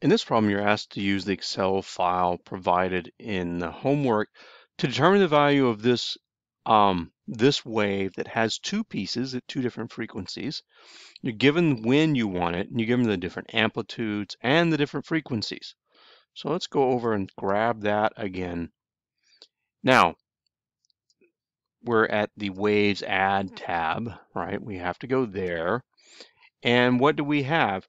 In this problem, you're asked to use the Excel file provided in the homework to determine the value of this, um, this wave that has two pieces at two different frequencies. You're given when you want it, and you're given the different amplitudes and the different frequencies. So let's go over and grab that again. Now, we're at the Waves Add tab, right? We have to go there. And what do we have?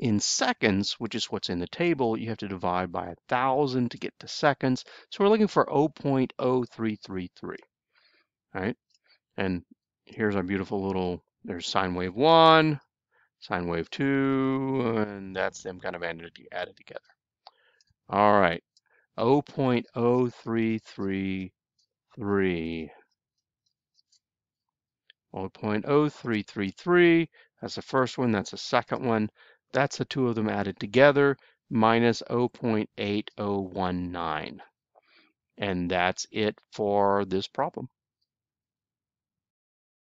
in seconds, which is what's in the table, you have to divide by 1,000 to get to seconds. So we're looking for 0.0333, right? And here's our beautiful little, there's sine wave 1, sine wave 2, and that's them kind of added, added together. All right, 0.0333. 0.0333, that's the first one, that's the second one, that's the two of them added together minus 0.8019. And that's it for this problem.